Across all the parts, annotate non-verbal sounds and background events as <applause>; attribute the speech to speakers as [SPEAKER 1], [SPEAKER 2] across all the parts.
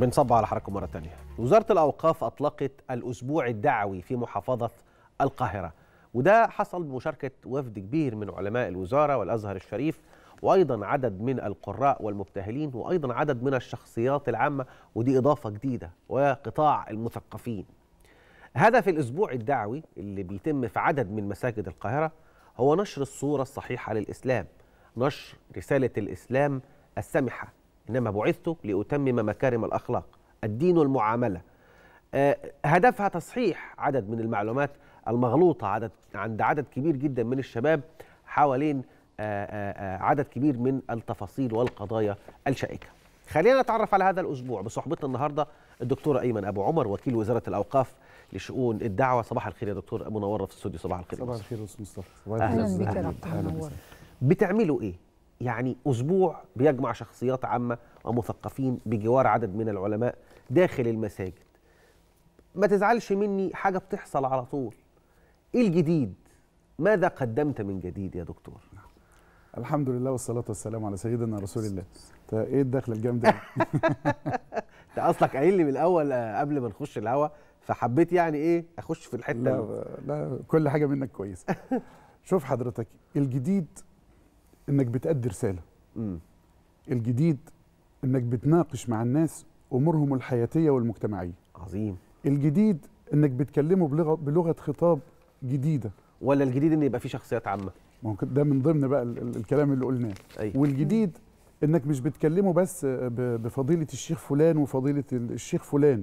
[SPEAKER 1] بنصب على حضراتكم مرة تانية وزارة الأوقاف أطلقت الأسبوع الدعوي في محافظة القاهرة وده حصل بمشاركة وفد كبير من علماء الوزارة والأزهر الشريف وأيضا عدد من القراء والمبتهلين وأيضا عدد من الشخصيات العامة ودي إضافة جديدة وقطاع المثقفين هدف الأسبوع الدعوي اللي بيتم في عدد من مساجد القاهرة هو نشر الصورة الصحيحة للإسلام نشر رسالة الإسلام السمحة إنما بعثت لأتمم مكارم الأخلاق الدين والمعاملة آه، هدفها تصحيح عدد من المعلومات المغلوطة عدد عند عدد كبير جدا من الشباب حوالين آه، آه، عدد كبير من التفاصيل والقضايا الشائكة خلينا نتعرف على هذا الأسبوع بصحبتنا النهاردة الدكتور أيمن أبو عمر وكيل وزارة الأوقاف لشؤون الدعوة صباح الخير يا دكتور منور في الاستوديو صباح الخير صباح الخير أستاذ مصطفى أهلا بك يا بتعملوا إيه يعني أسبوع بيجمع شخصيات عامة ومثقفين بجوار عدد من العلماء داخل المساجد ما تزعلش مني حاجة بتحصل على طول إيه الجديد؟ ماذا قدمت من جديد يا دكتور؟ الحمد لله والصلاة والسلام على سيدنا رسول الله
[SPEAKER 2] انت ايه الدخله الجامده دي؟ <laughs>
[SPEAKER 1] انت اصلك قايل لي من الاول آه، قبل ما نخش الهوا فحبيت يعني ايه اخش في الحته لا, لا كل حاجه منك كويسه <laughs>
[SPEAKER 2] شوف حضرتك الجديد انك بتأدي رساله مم. الجديد انك بتناقش مع الناس امورهم الحياتيه والمجتمعيه عظيم الجديد انك بتكلمه بلغه بلغه خطاب جديده
[SPEAKER 1] ولا الجديد ان
[SPEAKER 2] يبقى فيه شخصيات عامه ممكن ده من ضمن بقى الكلام اللي قلناه أيه. والجديد انك مش بتكلمه بس بفضيله الشيخ فلان وفضيله الشيخ فلان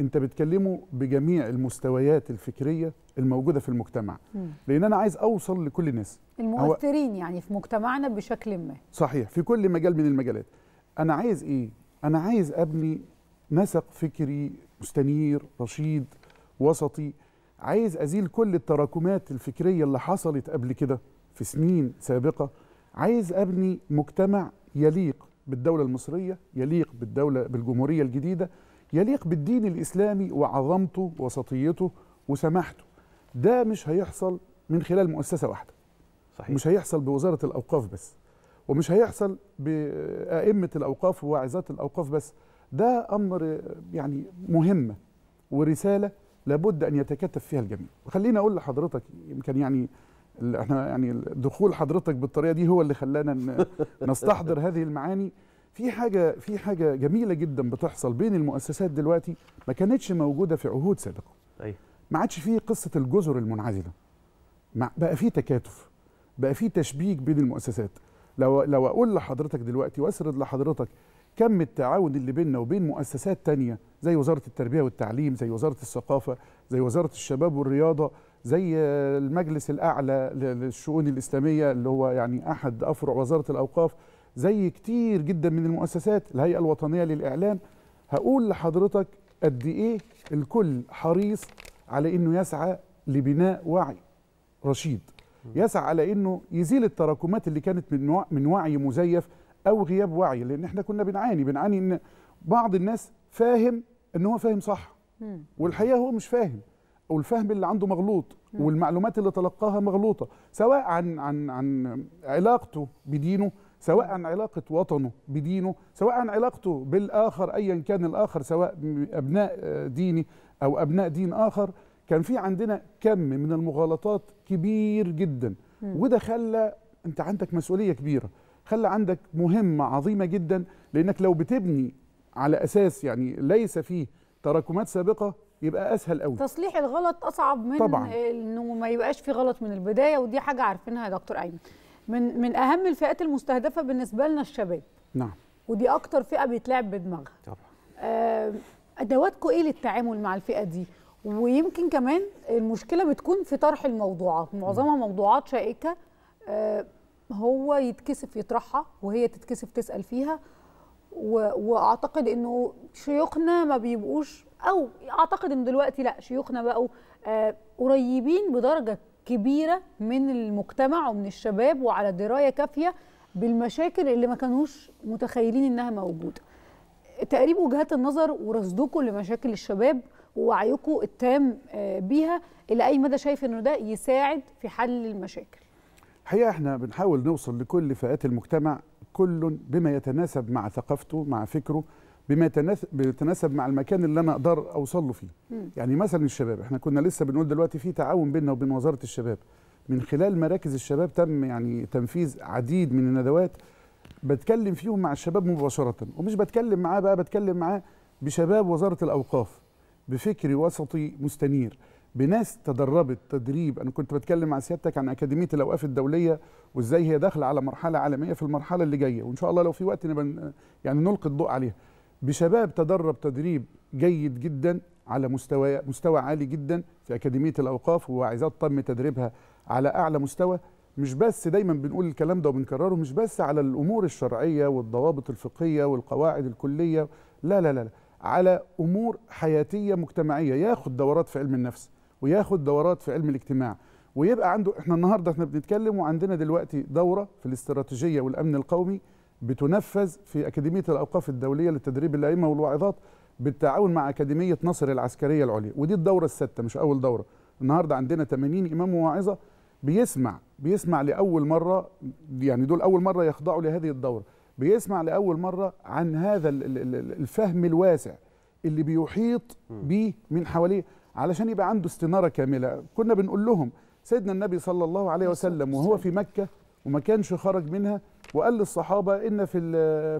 [SPEAKER 2] انت بتكلمه بجميع المستويات الفكريه الموجوده في المجتمع م. لان انا عايز اوصل لكل الناس
[SPEAKER 3] المؤثرين هو... يعني في مجتمعنا بشكل ما
[SPEAKER 2] صحيح في كل مجال من المجالات انا عايز ايه انا عايز ابني نسق فكري مستنير رشيد وسطي عايز ازيل كل التراكمات الفكريه اللي حصلت قبل كده في سنين سابقه عايز ابني مجتمع يليق بالدوله المصريه يليق بالدوله بالجمهوريه الجديده يليق بالدين الإسلامي وعظمته وسطيته وسماحته ده مش هيحصل من خلال مؤسسة واحدة صحيح. مش هيحصل بوزارة الأوقاف بس ومش هيحصل بأئمة الأوقاف وواعظات الأوقاف بس ده أمر يعني مهمة ورسالة لابد أن يتكتف فيها الجميع وخليني أقول لحضرتك يمكن يعني احنا يعني دخول حضرتك بالطريقه دي هو اللي خلانا <laughs> نستحضر هذه المعاني في حاجه في حاجه جميله جدا بتحصل بين المؤسسات دلوقتي ما كانتش موجوده في عهود سابقه ايوه ما عادش في قصه الجزر المنعزله بقى في تكاتف بقى في تشبيك بين المؤسسات لو لو اقول لحضرتك دلوقتي واسرد لحضرتك كم التعاون اللي بيننا وبين مؤسسات تانية زي وزارة التربية والتعليم زي وزارة الثقافة زي وزارة الشباب والرياضة زي المجلس الأعلى للشؤون الإسلامية اللي هو يعني أحد أفرع وزارة الأوقاف زي كتير جدا من المؤسسات الهيئه الوطنيه للاعلام هقول لحضرتك قد ايه الكل حريص على انه يسعى لبناء وعي رشيد يسعى على انه يزيل التراكمات اللي كانت من من وعي مزيف او غياب وعي لان احنا كنا بنعاني بنعاني ان بعض الناس فاهم ان هو فاهم صح والحقيقه هو مش فاهم والفهم اللي عنده مغلوط والمعلومات اللي تلقاها مغلوطه سواء عن عن عن علاقته بدينه سواء عن علاقة وطنه بدينه سواء عن علاقته بالآخر أيا كان الآخر سواء أبناء آه، ديني أو أبناء دين آخر كان في عندنا كم من المغالطات كبير جدا وده خلى أنت عندك مسؤولية كبيرة خلى عندك مهمة عظيمة جدا لأنك لو بتبني على أساس يعني ليس فيه تراكمات سابقة يبقى اسهل قوي
[SPEAKER 3] تصليح الغلط اصعب من طبعا. انه ما يبقاش في غلط من البدايه ودي حاجه عارفينها يا دكتور ايمن من من اهم الفئات المستهدفه بالنسبه لنا الشباب نعم ودي اكتر فئه بيتلعب بدماغها طبعا آه ادواتكم ايه للتعامل مع الفئه دي ويمكن كمان المشكله بتكون في طرح الموضوعات معظمها نعم. موضوعات شائكه آه هو يتكسف يطرحها وهي تتكسف تسال فيها واعتقد انه شيوخنا ما بيبقوش او اعتقد ان دلوقتي لا شيوخنا بقوا آه قريبين بدرجه كبيره من المجتمع ومن الشباب وعلى درايه كافيه بالمشاكل اللي ما كانوش متخيلين انها موجوده تقريب وجهات النظر ورصدكم لمشاكل الشباب ووعيكم التام آه، بيها الى اي مدى شايف انه ده يساعد في حل المشاكل
[SPEAKER 2] الحقيقه احنا بنحاول نوصل لكل فئات المجتمع كل بما يتناسب مع ثقافته مع فكره بما يتناسب مع المكان اللي انا اقدر اوصل له فيه م. يعني مثلا الشباب احنا كنا لسه بنقول دلوقتي في تعاون بيننا وبين وزاره الشباب من خلال مراكز الشباب تم يعني تنفيذ عديد من الندوات بتكلم فيهم مع الشباب مباشره ومش بتكلم معاه بقى بتكلم معاه بشباب وزاره الاوقاف بفكر وسطي مستنير بناس تدربت تدريب انا كنت بتكلم مع سيادتك عن اكاديميه الاوقاف الدوليه وازاي هي داخله على مرحله عالميه في المرحله اللي جايه وان شاء الله لو في وقت نبقى يعني نلقي الضوء عليها بشباب تدرب تدريب جيد جدا على مستوى مستوى عالي جدا في اكاديميه الاوقاف وعايزات تم تدريبها على اعلى مستوى مش بس دايما بنقول الكلام ده وبنكرره مش بس على الامور الشرعيه والضوابط الفقهيه والقواعد الكليه لا لا لا, لا. على امور حياتيه مجتمعيه ياخد دورات في علم النفس وياخد دورات في علم الاجتماع ويبقى عنده احنا النهارده احنا بنتكلم وعندنا دلوقتي دوره في الاستراتيجيه والامن القومي بتنفذ في أكاديمية الأوقاف الدولية لتدريب الأئمة والواعظات بالتعاون مع أكاديمية نصر العسكرية العليا ودي الدورة الستة مش أول دورة النهاردة عندنا 80 إمام وواعظة بيسمع بيسمع لأول مرة يعني دول أول مرة يخضعوا لهذه الدورة بيسمع لأول مرة عن هذا الفهم الواسع اللي بيحيط به من حواليه علشان يبقى عنده استنارة كاملة كنا بنقول لهم سيدنا النبي صلى الله عليه وسلم وهو في مكة وما كانش خرج منها وقال للصحابه ان في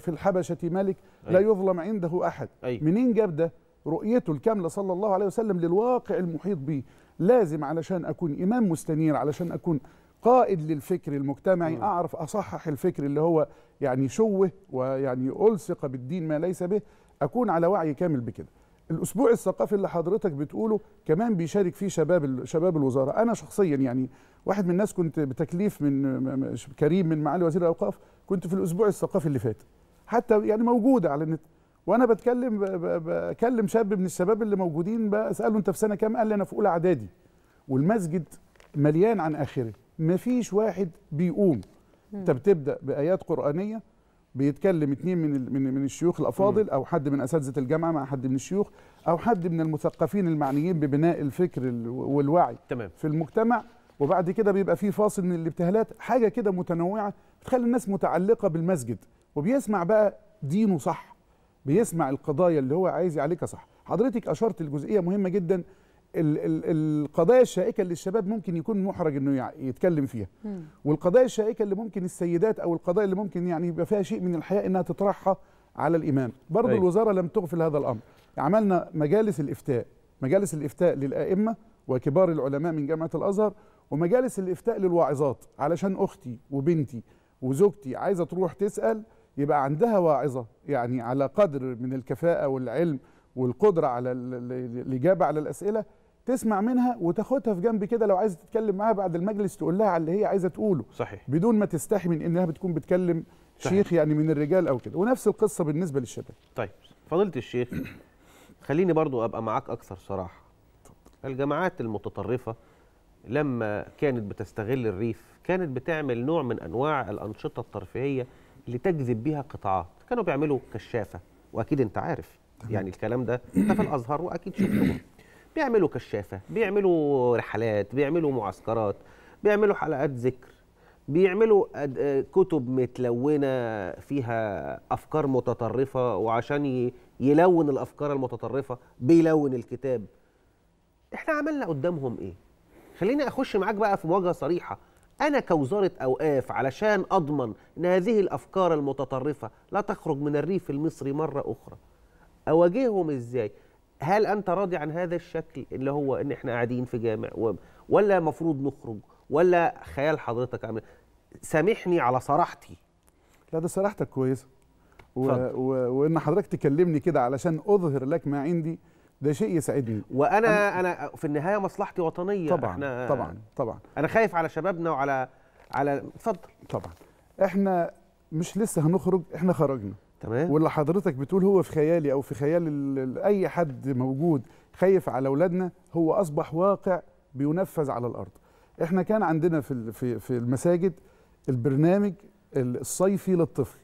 [SPEAKER 2] في الحبشه ملك لا يظلم عنده احد منين جاب ده رؤيته الكامله صلى الله عليه وسلم للواقع المحيط به لازم علشان اكون امام مستنير علشان اكون قائد للفكر المجتمعي اعرف اصحح الفكر اللي هو يعني شوه ويعني الصق بالدين ما ليس به اكون على وعي كامل بكده الاسبوع الثقافي اللي حضرتك بتقوله كمان بيشارك فيه شباب شباب الوزاره انا شخصيا يعني واحد من الناس كنت بتكليف من كريم من معالي وزير الاوقاف كنت في الاسبوع الثقافي اللي فات حتى يعني موجوده على النت وانا بتكلم بكلم شاب من الشباب اللي موجودين بساله انت في سنه كام قال لي انا في اولى اعدادي والمسجد مليان عن اخره مفيش واحد بيقوم انت بتبدا بايات قرانيه بيتكلم اثنين من من من الشيوخ الافاضل او حد من اساتذه الجامعه مع حد من الشيوخ او حد من المثقفين المعنيين ببناء الفكر والوعي تمام. في المجتمع وبعد كده بيبقى في فاصل من الابتهالات حاجه كده متنوعه بتخلي الناس متعلقه بالمسجد وبيسمع بقى دينه صح بيسمع القضايا اللي هو عايز يعالجها صح حضرتك اشرت لجزئيه مهمه جدا القضايا الشائكه اللي الشباب ممكن يكون محرج انه يتكلم فيها والقضايا الشائكه اللي ممكن السيدات او القضايا اللي ممكن يعني يبقى فيها شيء من الحياء انها تطرحها على الامام برضه أيه. الوزاره لم تغفل هذا الامر عملنا مجالس الافتاء مجالس الافتاء للائمه وكبار العلماء من جامعه الازهر ومجالس الافتاء للواعظات علشان اختي وبنتي وزوجتي عايزه تروح تسال يبقى عندها واعظه يعني على قدر من الكفاءه والعلم والقدره على الاجابه على الاسئله تسمع منها وتاخدها في جنب كده لو عايزه تتكلم معاها بعد المجلس تقول لها على اللي هي عايزه تقوله صحيح بدون ما تستحي من انها بتكون بتكلم صحيح. شيخ يعني من الرجال او كده ونفس
[SPEAKER 1] القصه بالنسبه للشباب طيب فضيله الشيخ خليني برضو ابقى معاك اكثر صراحه الجماعات المتطرفه لما كانت بتستغل الريف كانت بتعمل نوع من انواع الانشطه الترفيهيه لتجذب بها قطاعات كانوا بيعملوا كشافه واكيد انت عارف يعني الكلام ده ده في الازهر واكيد شفتهم بيعملوا كشافه بيعملوا رحلات بيعملوا معسكرات بيعملوا حلقات ذكر بيعملوا كتب متلونه فيها افكار متطرفه وعشان يلون الافكار المتطرفه بيلون الكتاب احنا عملنا قدامهم ايه خليني اخش معاك بقى في مواجهه صريحه انا كوزاره اوقاف علشان اضمن ان هذه الافكار المتطرفه لا تخرج من الريف المصري مره اخرى اواجههم ازاي هل انت راضي عن هذا الشكل اللي هو ان احنا قاعدين في جامع ولا مفروض نخرج ولا خيال حضرتك عامل سامحني على صراحتي
[SPEAKER 2] لا ده صراحتك كويسه و... و... وان حضرتك تكلمني كده علشان اظهر لك ما عندي ده شيء يسعدني وانا أم...
[SPEAKER 1] أنا في النهايه مصلحتي وطنيه طبعا احنا طبعا طبعا انا خايف على شبابنا وعلى على اتفضل
[SPEAKER 2] طبعا احنا مش لسه هنخرج احنا خرجنا تمام واللي حضرتك بتقول هو في خيالي او في خيال اي حد موجود خايف على اولادنا هو اصبح واقع بينفذ على الارض احنا كان عندنا في في المساجد البرنامج الصيفي للطفل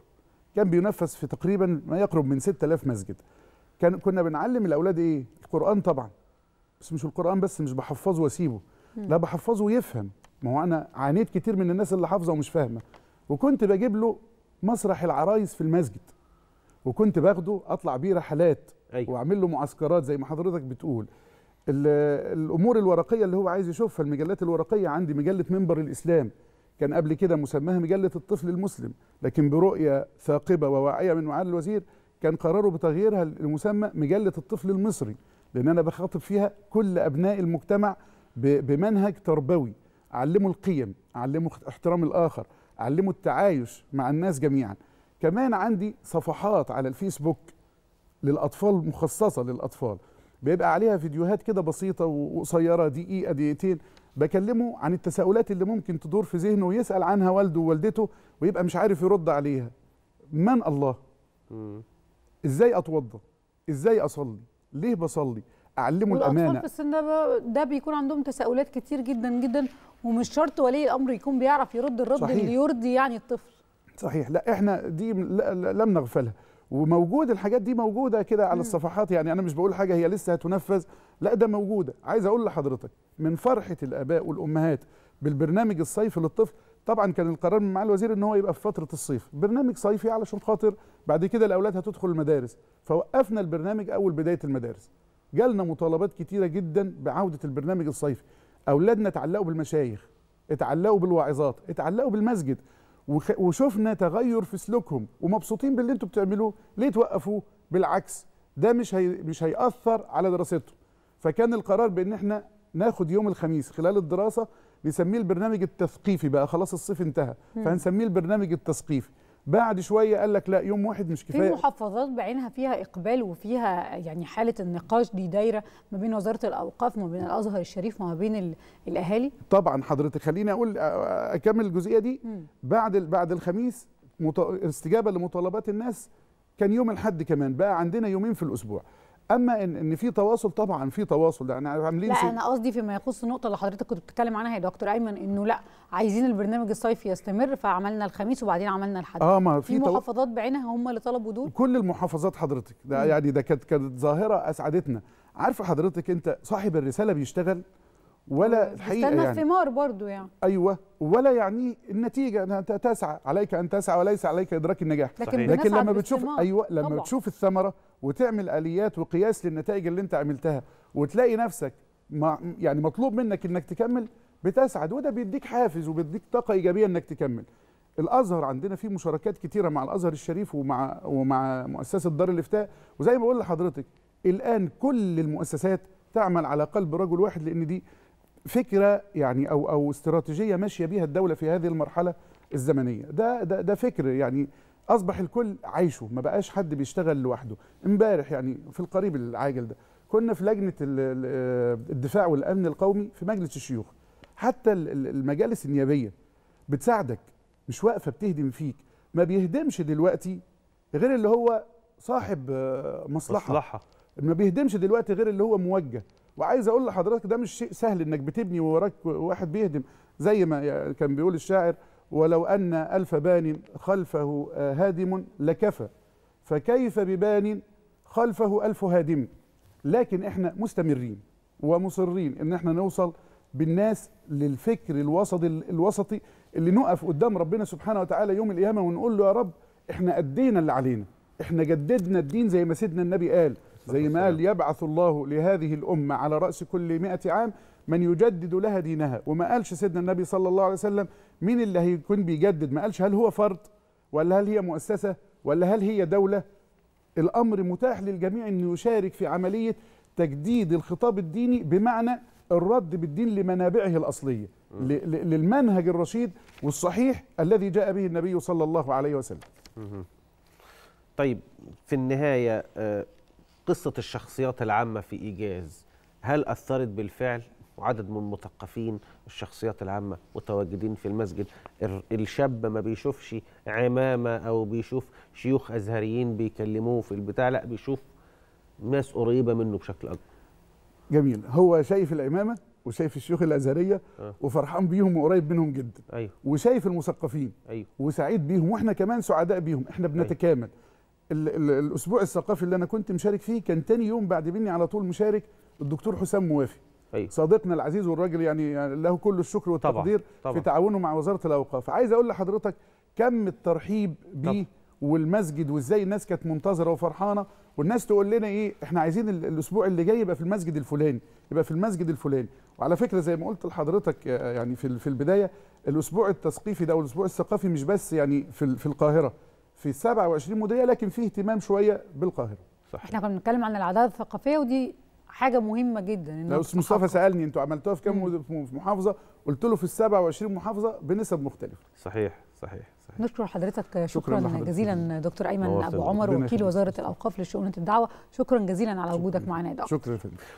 [SPEAKER 2] كان بينفذ في تقريبا ما يقرب من 6000 مسجد كان كنا بنعلم الاولاد ايه القران طبعا بس مش القران بس مش بحفظه واسيبه لا بحفظه ويفهم ما هو انا عانيت كتير من الناس اللي حافظه ومش فاهمه وكنت بجيب له مسرح العرايس في المسجد وكنت باخده اطلع بيه رحلات أيوة. واعمل له معسكرات زي ما حضرتك بتقول الامور الورقيه اللي هو عايز يشوفها المجلات الورقيه عندي مجله منبر الاسلام كان قبل كده مسماها مجله الطفل المسلم لكن برؤيه ثاقبه وواعيه من معالي الوزير كان قراره بتغييرها المسمى مجله الطفل المصري لان انا بخاطب فيها كل ابناء المجتمع بمنهج تربوي اعلمه القيم اعلمه احترام الاخر اعلمه التعايش مع الناس جميعا كمان عندي صفحات على الفيسبوك للاطفال مخصصه للاطفال بيبقى عليها فيديوهات كده بسيطه وقصيره دقيقه دقيقتين بكلمه عن التساؤلات اللي ممكن تدور في ذهنه ويسال عنها والده ووالدته ويبقى مش عارف يرد عليها من الله ازاي اتوضى ازاي اصلي ليه بصلي اعلمه الامانه في السن
[SPEAKER 3] ده ده بيكون عندهم تساؤلات كتير جدا جدا ومش شرط ولي الامر يكون بيعرف يرد الرد صحيح. اللي يرضي يعني الطفل
[SPEAKER 2] صحيح لا احنا دي لم نغفلها وموجود الحاجات دي موجوده كده على الصفحات يعني انا مش بقول حاجه هي لسه هتنفذ لا ده موجوده عايز اقول لحضرتك من فرحه الاباء والامهات بالبرنامج الصيفي للطفل طبعا كان القرار من معالي الوزير ان هو يبقى في فتره الصيف برنامج صيفي علشان خاطر بعد كده الاولاد هتدخل المدارس فوقفنا البرنامج اول بدايه المدارس جالنا مطالبات كتيره جدا بعوده البرنامج الصيفي اولادنا اتعلقوا بالمشايخ اتعلقوا بالواعظات اتعلقوا بالمسجد وشفنا تغير في سلوكهم ومبسوطين باللي انتوا بتعملوه ليه توقفوه بالعكس ده مش هي مش هيأثر على دراستهم فكان القرار بان احنا ناخد يوم الخميس خلال الدراسه نسميه البرنامج التثقيفي بقى خلاص الصيف انتهى فهنسميه البرنامج التثقيفي بعد شويه قال لك لا يوم واحد مش كفايه في
[SPEAKER 3] محافظات بعينها فيها اقبال وفيها يعني حاله النقاش دي دايره ما بين وزاره الاوقاف ما بين الازهر الشريف وما بين الاهالي
[SPEAKER 2] طبعا حضرتك خليني اقول اكمل الجزئيه دي بعد بعد الخميس استجابه لمطالبات الناس كان يوم الحد كمان بقى عندنا يومين في الاسبوع اما ان ان في تواصل طبعا في تواصل ده احنا عاملين لا انا
[SPEAKER 3] قصدي فيما يخص النقطه اللي حضرتك كنت بتتكلم عنها يا دكتور ايمن انه لا عايزين البرنامج الصيفي يستمر فعملنا الخميس وبعدين عملنا الحد اه ما في محافظات تو... بعينها هم اللي طلبوا دول
[SPEAKER 2] كل المحافظات حضرتك ده يعني ده كانت كانت ظاهره اسعدتنا عارفه حضرتك انت صاحب الرساله بيشتغل ولا الحقيقه يعني
[SPEAKER 3] الثمار برضو يعني
[SPEAKER 2] ايوه ولا يعني النتيجه انها تسعى عليك ان تسعى وليس عليك ادراك النجاح لكن, لكن لما بتشوف ايوه لما طبعا. بتشوف الثمره وتعمل اليات وقياس للنتائج اللي انت عملتها وتلاقي نفسك ما يعني مطلوب منك انك تكمل بتسعد وده بيديك حافز وبيديك طاقه ايجابيه انك تكمل الازهر عندنا فيه مشاركات كتيره مع الازهر الشريف ومع ومع مؤسسه دار الافتاء وزي ما بقول لحضرتك الان كل المؤسسات تعمل على قلب رجل واحد لان دي فكره يعني او او استراتيجيه ماشيه بيها الدوله في هذه المرحله الزمنيه ده ده ده فكر يعني اصبح الكل عايشه ما بقاش حد بيشتغل لوحده امبارح يعني في القريب العاجل ده كنا في لجنه الدفاع والامن القومي في مجلس الشيوخ حتى المجالس النيابيه بتساعدك مش واقفه بتهدم فيك ما بيهدمش دلوقتي غير اللي هو صاحب آه، مصلحه مصلحه ما بيهدمش دلوقتي غير اللي هو موجه وعايز اقول لحضرتك ده مش شيء سهل انك بتبني ووراك واحد بيهدم زي ما كان بيقول الشاعر ولو أن ألف بان خلفه آه، هادم لكفى فكيف ببان خلفه ألف هادم لكن احنا مستمرين ومصرين ان احنا نوصل بالناس للفكر الوسط الوسطي اللي نقف قدام ربنا سبحانه وتعالى يوم القيامة ونقول له يا رب احنا أدينا اللي علينا احنا جددنا الدين زي ما سيدنا النبي قال زي ما قال يبعث الله لهذه الأمة على رأس كل مئة عام من يجدد لها دينها وما قالش سيدنا النبي صلى الله عليه وسلم مين اللي هيكون بيجدد ما قالش هل هو فرد ولا هل هي مؤسسة ولا هل هي دولة الأمر متاح للجميع أن يشارك في عملية تجديد الخطاب الديني بمعنى الرد بالدين لمنابعه الأصلية للمنهج الرشيد والصحيح الذي جاء به النبي صلى الله عليه وسلم
[SPEAKER 1] طيب في النهاية آه، قصة الشخصيات العامة في إيجاز هل أثرت بالفعل وعدد من المثقفين الشخصيات العامة متواجدين في المسجد الشاب ما بيشوفش عمامة أو بيشوف شيوخ أزهريين بيكلموه في البتاع لا بيشوف ناس قريبة منه بشكل أكبر
[SPEAKER 2] جميل هو شايف العمامة وشايف الشيوخ الازهريه آه. وفرحان بيهم وقريب منهم جدا أيوه. وشايف المثقفين أيوه. وسعيد بيهم واحنا كمان سعداء بيهم احنا أيوه. بنتكامل أيوه. الاسبوع الثقافي اللي انا كنت مشارك فيه كان تاني يوم بعد مني على طول مشارك الدكتور حسام موافي أيوه. صديقنا العزيز والراجل يعني له كل الشكر والتقدير طبعًا. طبعًا. في تعاونه مع وزاره الاوقاف عايز اقول لحضرتك كم الترحيب بيه والمسجد وازاي الناس كانت منتظره وفرحانه والناس تقول لنا ايه احنا عايزين الاسبوع اللي جاي يبقى في المسجد الفلاني يبقى في المسجد الفلاني وعلى فكره زي ما قلت لحضرتك آه، آه، يعني في في البدايه الاسبوع التثقيفي ده والاسبوع الثقافي مش بس يعني في في القاهره في 27 مديريه لكن فيه اهتمام شويه بالقاهره
[SPEAKER 3] صح. احنا كنا بنتكلم عن العادات الثقافيه ودي حاجه مهمه جدا ان استاذ
[SPEAKER 2] مصطفى سالني انتوا عملتوها في كام محافظه قلت له في ال 27 محافظه بنسب
[SPEAKER 1] مختلفه صحيح صحيح صحيح نشكر
[SPEAKER 3] حضرتك شكرا, شكرا لحضرتك. جزيلا دكتور ايمن ابو عمر وكيل وزاره الاوقاف لشؤون الدعوه شكرا جزيلا على وجودك معنا يا دكتور
[SPEAKER 1] شكرا